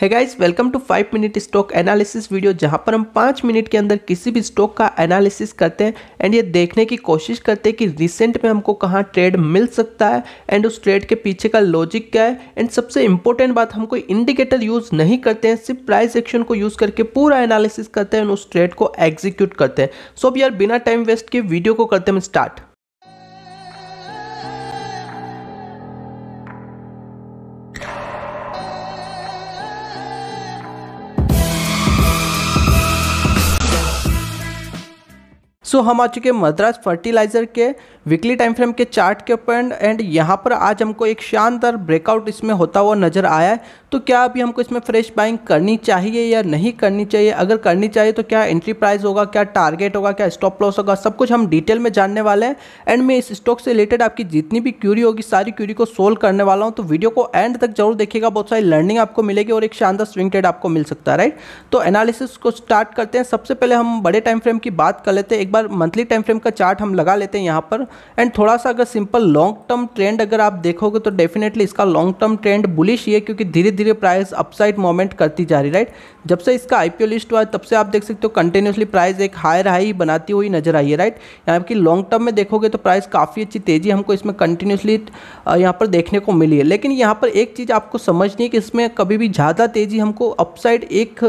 है guys welcome to five minute stock analysis video जहां पर हम पाँच मिनट के अंदर किसी भी स्टॉक का एनालिसिस करते हैं एंड ये देखने की कोशिश करते हैं कि रिसेंट में हमको कहाँ ट्रेड मिल सकता है एंड उस ट्रेड के पीछे का लॉजिक क्या है एंड सबसे इंपॉर्टेंट बात हम कोई इंडिकेटर यूज़ नहीं करते हैं सिर्फ प्राइस एक्शन को यूज़ करके पूरा एनालिसिस करते हैं एंड उस ट्रेड को एग्जीक्यूट करते हैं सो अब यार बिना टाइम वेस्ट के वीडियो को करते हैं स्टार्ट सो हम आ चुके हैं मद्रास फर्टिलाइज़र के वीकली टाइम फ्रेम के चार्ट के ऊपर एंड यहाँ पर आज हमको एक शानदार ब्रेकआउट इसमें होता हुआ नज़र आया है तो क्या अभी हमको इसमें फ्रेश बाइंग करनी चाहिए या नहीं करनी चाहिए अगर करनी चाहिए तो क्या एंट्री प्राइस होगा क्या टारगेट होगा क्या स्टॉप लॉस होगा सब कुछ हम डिटेल में जानने वाले हैं एंड मैं इस स्टॉक से रिलेटेड आपकी जितनी भी क्यूरी होगी सारी क्यूरी को सोल्व करने वाला हूँ तो वीडियो को एंड तक जरूर देखिएगा बहुत सारी लर्निंग आपको मिलेगी और एक शानदार स्विंग ट्रेड आपको मिल सकता है राइट तो एनालिसिस को स्टार्ट करते हैं सबसे पहले हम बड़े टाइम फ्रेम की बात कर लेते हैं एक बार बार मंथली टाइम फ्रेम का चार्ट हम लगा लेते हैं यहाँ पर एंड थोड़ा सा अगर सिंपल लॉन्ग टर्म ट्रेंड अगर आप देखोगे तो डेफिनेटली इसका लॉन्ग टर्म ट्रेंड बुलिश ही है क्योंकि धीरे धीरे प्राइस अपसाइड मोवमेंट करती जा रही राइट जब से इसका आईपीओ लिस्ट हुआ तब से आप देख सकते हो कंटिन्यूसली प्राइस एक हायर हाई बनाती हुई नजर आई है राइट यहाँ की लॉन्ग टर्म में देखोगे तो प्राइस काफ़ी अच्छी तेज़ी हमको इसमें कंटिन्यूसली यहाँ पर देखने को मिली है लेकिन यहाँ पर एक चीज़ आपको समझनी है कि इसमें कभी भी ज़्यादा तेज़ी हमको अपसाइड एक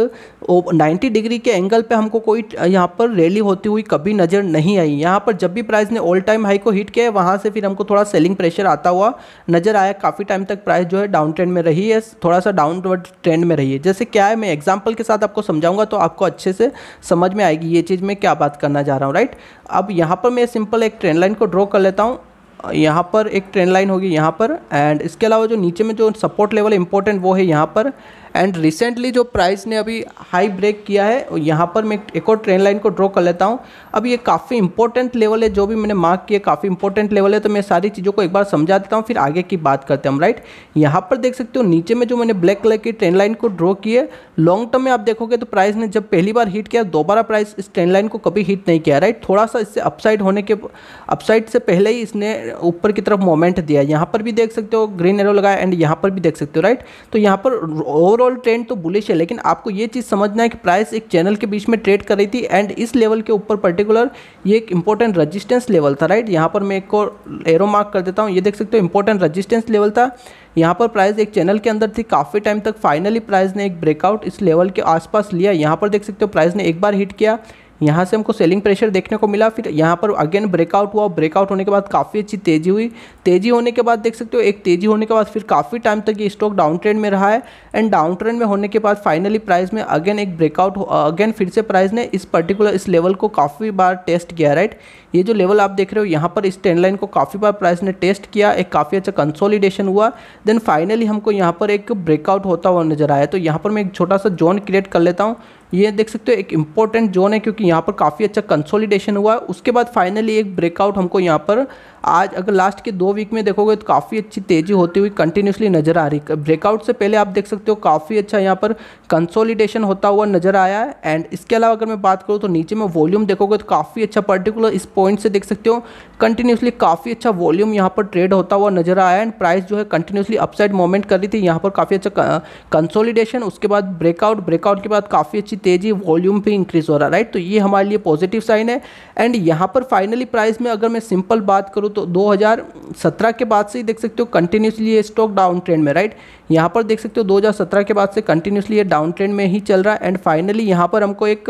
नाइन्टी डिग्री के एंगल पर हमको कोई यहाँ पर रैली होती हुई कभी नज़र नहीं आई यहाँ पर जब भी प्राइस ने ऑल टाइम हाई को हिट किया है वहाँ से फिर हमको थोड़ा सेलिंग प्रेशर आता हुआ नज़र आया काफ़ी टाइम तक प्राइस जो है डाउन ट्रेंड में रही है थोड़ा सा डाउनवर्ड ट्रेंड में रही है जैसे क्या है मैं एग्जाम एग्जाम्पल के साथ आपको समझाऊंगा तो आपको अच्छे से समझ में आएगी ये चीज़ मैं क्या बात करना चाह रहा हूँ राइट अब यहाँ पर मैं सिंपल एक ट्रेन लाइन को ड्रॉ कर लेता हूँ यहाँ पर एक ट्रेन लाइन होगी यहाँ पर एंड इसके अलावा जो नीचे में जो सपोर्ट लेवल इंपॉर्टेंट वो है यहाँ पर एंड रिसेंटली जो प्राइस ने अभी हाई ब्रेक किया है और यहाँ पर मैं एक और ट्रेन लाइन को ड्रॉ कर लेता हूँ अब ये काफ़ी इंपॉर्टेंट लेवल है जो भी मैंने मार्क किया काफ़ी इंपॉर्टेंट लेवल है तो मैं सारी चीज़ों को एक बार समझा देता हूँ फिर आगे की बात करते हैं हम राइट यहाँ पर देख सकते हो नीचे में जो मैंने ब्लैक कलर की ट्रेन लाइन को ड्रॉ की है लॉन्ग टर्म में आप देखोगे तो प्राइस ने जब पहली बार हीट किया दोबारा प्राइस इस ट्रेन लाइन को कभी हिट नहीं किया राइट थोड़ा सा इससे अपसाइड होने के अपसाइड से पहले ही इसने ऊपर की तरफ मोमेंट दिया यहाँ पर भी देख सकते हो ग्रीन एरो लगाया एंड यहाँ पर भी देख सकते हो राइट तो यहाँ पर और ओवरऑल ट्रेंड तो बुलिश है लेकिन आपको ये चीज़ समझना है कि प्राइस एक चैनल के बीच में ट्रेड कर रही थी एंड इस लेवल के ऊपर पर्टिकुलर ये एक इंपॉर्टेंट रजिस्टेंस लेवल था राइट यहाँ पर मैं एक और एरो मार्क कर देता हूँ ये देख सकते हो इंपॉर्टेंट रजिस्टेंस लेवल था यहाँ पर प्राइस एक चैनल के अंदर थी काफ़ी टाइम तक फाइनली प्राइस ने एक ब्रेकआउट इस लेवल के आसपास लिया यहाँ पर देख सकते हो प्राइस ने एक बार हिट किया यहाँ से हमको सेलिंग प्रेशर देखने को मिला फिर यहाँ पर अगेन ब्रेकआउट हुआ ब्रेकआउट होने के बाद काफ़ी अच्छी तेज़ी हुई तेज़ी होने के बाद देख सकते हो एक तेज़ी होने के बाद फिर काफ़ी टाइम तक ये स्टॉक डाउन ट्रेंड में रहा है एंड डाउन ट्रेंड में होने के बाद फाइनली प्राइस में अगेन एक ब्रेकआउट अगेन फिर से प्राइस ने इस पर्टिकुलर इस लेवल को काफ़ी बार टेस्ट किया राइट ये जो लेवल आप देख रहे हो यहाँ पर इस ट्रेंड लाइन को काफ़ी बार प्राइस ने टेस्ट किया एक काफ़ी अच्छा कंसोलिडेशन हुआ देन फाइनली हमको यहाँ पर एक ब्रेकआउट होता हुआ नजर आया तो यहाँ पर मैं एक छोटा सा जोन क्रिएट कर लेता हूँ ये देख सकते हो एक इंपॉर्टेंट जोन है क्योंकि यहाँ पर काफ़ी अच्छा कंसोलिडेशन हुआ है उसके बाद फाइनली एक ब्रेकआउट हमको यहाँ पर आज अगर लास्ट के दो वीक में देखोगे तो काफ़ी अच्छी तेज़ी होती हुई कंटिन्यूसली नजर आ रही है ब्रेकआउट से पहले आप देख सकते हो काफ़ी अच्छा यहाँ पर कंसोलिडेशन होता हुआ नजर आया है एंड इसके अलावा अगर मैं बात करूँ तो नीचे में वॉल्यूम देखोगे तो काफ़ी अच्छा पर्टिकुलर इस पॉइंट से देख सकते हो कंटिन्यूसली काफ़ी अच्छा वॉल्यूम यहाँ पर ट्रेड होता हुआ नजर आया एंड प्राइस जो है कंटिन्यूसली अपसाइड मोवमेंट कर रही थी यहाँ पर काफ़ी अच्छा कंसोलिडेशन उसके बाद ब्रेकआउट ब्रेकआउट के बाद काफ़ी अच्छी तेज़ी वॉल्यूम भी इंक्रीज़ हो रहा है राइट तो ये हमारे लिए पॉजिटिव साइन है एंड यहाँ पर फाइनली प्राइस में अगर मैं सिंपल बात करूँ तो 2017 के बाद से ही देख सकते हो कंटिन्यूसली ये स्टॉक डाउन ट्रेंड में राइट यहाँ पर देख सकते हो 2017 के बाद से कंटिन्यूसली ये डाउन ट्रेंड में ही चल रहा है एंड फाइनली यहाँ पर हमको एक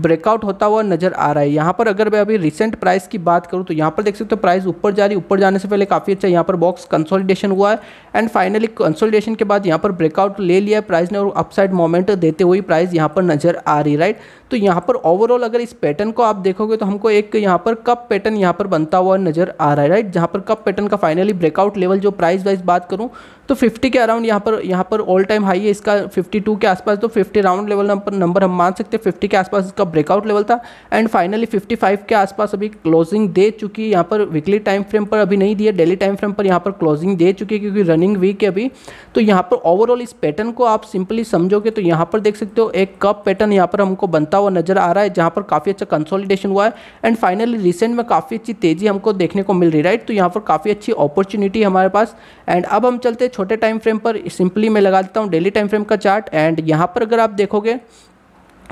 ब्रेकआउट होता हुआ नजर आ रहा है यहाँ पर अगर मैं अभी रिसेंट प्राइस की बात करूँ तो यहाँ पर देख सकते हो प्राइस ऊपर जा रही ऊपर जाने से पहले काफ़ी अच्छा यहाँ पर बॉक्स कंसोलिडेशन हुआ है एंड फाइनली कंसोलिडेशन के बाद यहाँ पर ब्रेकआउट ले लिया है प्राइस ने और अपसाइड मोमेंट देते हुए प्राइस यहाँ पर नजर आ रही राइट तो यहाँ पर ओवरऑल अगर इस पैटर्न को आप देखोगे तो हमको एक यहाँ पर कप पैटर्न यहाँ पर बनता हुआ नजर आ रहा है राइट जहाँ पर कप पैटर्न का फाइनली ब्रेकआउट लेवल जो प्राइस वाइज बात करूँ तो 50 के अराउंड यहाँ पर यहाँ पर ऑल टाइम हाई है इसका 52 के आसपास तो 50 राउंड लेवल नंबर नंबर हम मान सकते हैं 50 के आसपास इसका ब्रेकआउट लेवल था एंड फाइनली 55 के आसपास अभी क्लोजिंग दे चुकी है यहाँ पर वीकली टाइम फ्रेम पर अभी नहीं दिया डेली टाइम फ्रेम पर यहाँ पर क्लोजिंग दे चुकी है क्योंकि रनिंग वीक है अभी तो यहाँ पर ओवरऑल इस पैटर्न को आप सिंपली समझोगे तो यहाँ पर देख सकते हो एक कप पैटर्न यहाँ पर हमको बनता हुआ नजर आ रहा है जहाँ पर काफ़ी अच्छा कंसोलिडेशन हुआ है एंड फाइनली रिसेंट में काफ़ी अच्छी तेजी हमको देखने को मिल रही राइट तो यहाँ पर काफ़ी अच्छी अपॉर्चुनिटी हमारे पास एंड अब हम चलते हैं छोटे टाइम फ्रेम पर सिंपली मैं लगा देता हूँ डेली टाइम फ्रेम का चार्ट एंड यहाँ पर अगर आप देखोगे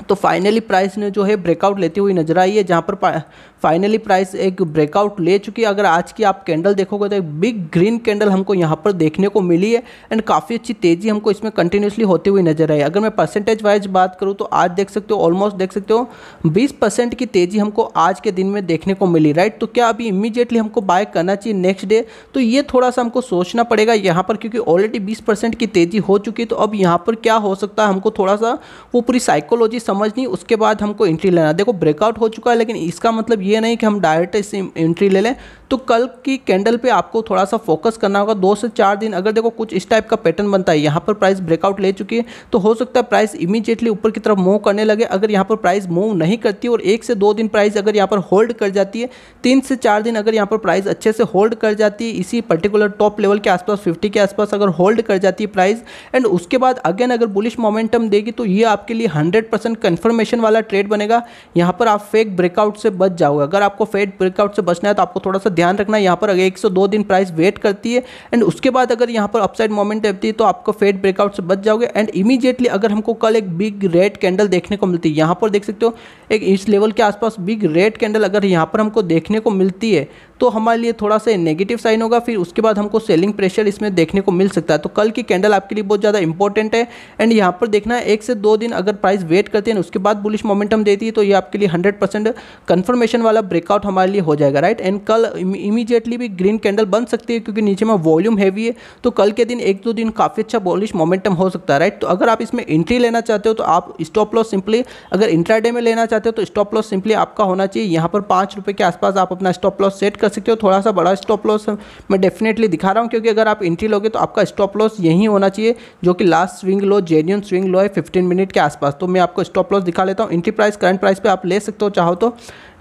तो फाइनली प्राइस ने जो है ब्रेकआउट लेती हुई नजर आई है जहाँ पर फाइनली प्राइस एक ब्रेकआउट ले चुकी है अगर आज की आप कैंडल देखोगे तो एक बिग ग्रीन कैंडल हमको यहाँ पर देखने को मिली है एंड काफ़ी अच्छी तेज़ी हमको इसमें कंटिन्यूसली होती हुई नजर आई अगर मैं परसेंटेज वाइज बात करूँ तो आज देख सकते हो ऑलमोस्ट देख सकते हो बीस परसेंट की तेज़ी हमको आज के दिन में देखने को मिली राइट तो क्या अभी इमीजिएटली हमको बाय करना चाहिए नेक्स्ट डे तो ये थोड़ा सा हमको सोचना पड़ेगा यहाँ पर क्योंकि ऑलरेडी बीस की तेज़ी हो चुकी है तो अब यहाँ पर क्या हो सकता है हमको थोड़ा सा वो पूरी साइकोलॉजी समझ नहीं उसके बाद हमको एंट्री लेना देखो ब्रेकआउट हो चुका है लेकिन इसका मतलब ये नहीं कि हम डायरेक्ट इस एंट्री ले लें तो कल की कैंडल पे आपको थोड़ा सा फोकस करना होगा दो से चार दिन अगर देखो कुछ इस टाइप का पैटर्न बनता है यहाँ पर प्राइस ब्रेकआउट ले चुकी है तो हो सकता है प्राइस इमीजिएटली ऊपर की तरफ मूव करने लगे अगर यहाँ पर प्राइस मूव नहीं करती और एक से दो दिन प्राइस अगर यहाँ पर होल्ड कर जाती है तीन से चार दिन अगर यहाँ पर प्राइस अच्छे से होल्ड कर जाती है इसी पर्टिकुलर टॉप लेवल के आसपास फिफ्टी के आसपास अगर होल्ड कर जाती है प्राइस एंड उसके बाद अगेन अगर बुलिश मोमेंटम देगी तो ये आपके लिए हंड्रेड परसेंट कन्फर्मेशन वाला ट्रेड बनेगा यहाँ पर आप फेक ब्रेकआउट से बच जाओगे अगर आपको फेक ब्रेकआउट से बचना है तो आपको थोड़ा सा ध्यान रखना है यहाँ पर अगर एक सौ दो दिन प्राइस वेट करती है एंड उसके बाद अगर यहाँ पर अपसाइड मोमेंट रहती है तो आपको फेड ब्रेकआउट से बच जाओगे एंड इमीजिएटली अगर हमको कल एक बिग रेड कैंडल देखने को मिलती है यहाँ पर देख सकते हो एक इस लेवल के आसपास बिग रेड कैंडल अगर यहाँ पर हमको देखने को मिलती है तो हमारे लिए थोड़ा सा नेगेटिव साइन होगा फिर उसके बाद हमको सेलिंग प्रेशर इसमें देखने को मिल सकता है तो कल की कैंडल आपके लिए बहुत ज़्यादा इंपॉर्टेंट है एंड यहाँ पर देखना है एक से दो दिन अगर प्राइस वेट करते हैं उसके बाद बुलिश मोमेंटम देती है तो ये आपके लिए हंड्रेड परसेंट कन्फर्मेशन वाला ब्रेकआउट हमारे लिए हो जाएगा राइट एंड कल इमीजिएटली भी ग्रीन कैंडल बन सकती है क्योंकि नीचे में वॉल्यूम हैवी है तो कल के दिन एक दो दिन काफ़ी अच्छा बॉलिश मोमेंटम हो सकता है राइट तो अगर आप इसमें एंट्री लेना चाहते हो तो आप स्टॉप लॉस सिंपली अगर इंट्राडे में लेना चाहते हो तो स्टॉप लॉस सिंपली आपका होना चाहिए यहाँ पर पाँच रुपये के आसपास आप अपना स्टॉप लॉस सेट कर सकते हो थोड़ा सा बड़ा स्टॉप लॉस मैं डेफिनेटली दिखा रहा हूँ क्योंकि अगर आप एंट्री लोगे तो आपका स्टॉप लॉस यही होना चाहिए जो कि last swing low genuine swing low है फिफ्टीन मिनट के आसपास तो मैं आपको स्टॉप लॉस दिखा लेता हूँ एंट्री प्राइस करंट प्राइस पर आप ले सकते हो चाहो तो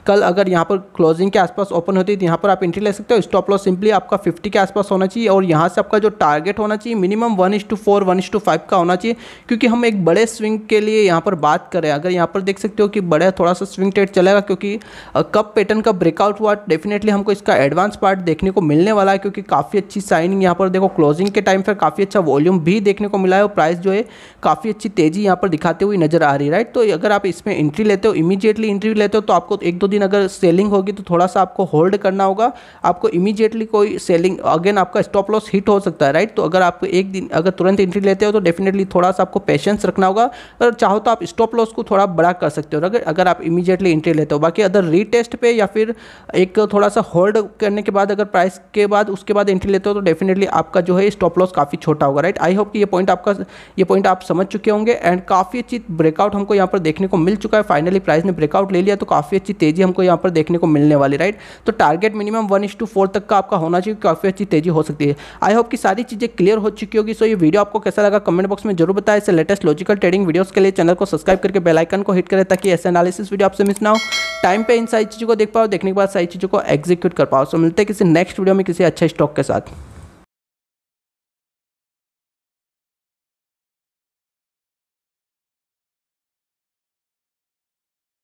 कल अगर यहाँ पर क्लोजिंग के आसपास ओपन होती है तो यहाँ पर आप एंट्री ले सकते हो स्टॉप लॉस सिंपली आपका 50 के आसपास होना चाहिए और यहाँ से आपका जो टारगेट होना चाहिए minimum one is to four one is to five का होना चाहिए क्योंकि हम एक बड़े स्विंग के लिए यहाँ पर बात करें अगर यहाँ पर देख सकते हो कि बड़ा थोड़ा सा स्विंग ट्रेड चलेगा क्योंकि कप पैटर्न का ब्रेकआउट हुआ डेफिनेटली हमको इसका एडवांस पार्ट देखने को मिलने वाला है क्योंकि काफ़ी अच्छी साइनिंग यहाँ पर देखो क्लोजिंग के टाइम पर काफ़ी अच्छा वॉल्यूम भी देखने को मिला है और प्राइस जो है काफ़ी अच्छी तेजी यहाँ पर दिखाते हुए नजर आ रही है राइट तो अगर आप इसमें एंट्री लेते हो इमीजिएटली एंट्री लेते हो तो आपको एक दो दिन अगर सेलिंग होगी तो थोड़ा सा आपको होल्ड करना होगा आपको इमीजिएटली कोई सेलिंग अगेन आपका स्टॉप लॉस हिट हो सकता है राइट तो अगर आपको एक दिन अगर तुरंत एंट्री लेते हो तो डेफिनेटली थोड़ा सा आपको पेशेंस रखना होगा और चाहो तो आप स्टॉप लॉस को थोड़ा बड़ा कर सकते हो अगर अगर आप इमीजिएटली एंट्री लेते हो बाकी अगर रीटेस्ट पे या फिर एक थोड़ा सा होल्ड करने के बाद अगर प्राइस के बाद उसके बाद एंट्री लेते हो तो डेफिनेटली आपका जो है स्टॉप लॉस काफ़ी छोटा होगा राइट आई होप कि ये पॉइंट आपका ये पॉइंट आप समझ चुके होंगे एंड काफ़ी अच्छी ब्रेकआउट हमको यहाँ पर देखने को मिल चुका है फाइनली प्राइस ने ब्रेकआउट ले लिया तो काफ़ी अच्छी तेज़ी तेज़ी हमको यहाँ पर देखने को मिलने वाली राइट तो target minimum one is to four तक का आपका होना चाहिए काफ़ी अच्छी तेज़ी हो सकती है आई होप कि सारी चीज़ें क्लियर हो चुकी होगी सो ये वीडियो आपको कैसा लगा कमेंट बॉक्स में जरूर बताएं इसे लेटेस्ट लॉजिकल ट्रेडिंग वीडियोज़ के लिए चैनल को सब्सक्राइब करके बेलाइकन को हिट करें ताकि ऐसे एनालिसिस वीडियो आपसे मिस ना हो टाइम पर इन सारी चीज़ों को देख पाओ देखने के बाद सारी चीज़ों को एग्जीक्यूट कर पाओ सो मिलते हैं किसी नेक्स्ट वीडियो में किसी अच्छे स्टॉक के साथ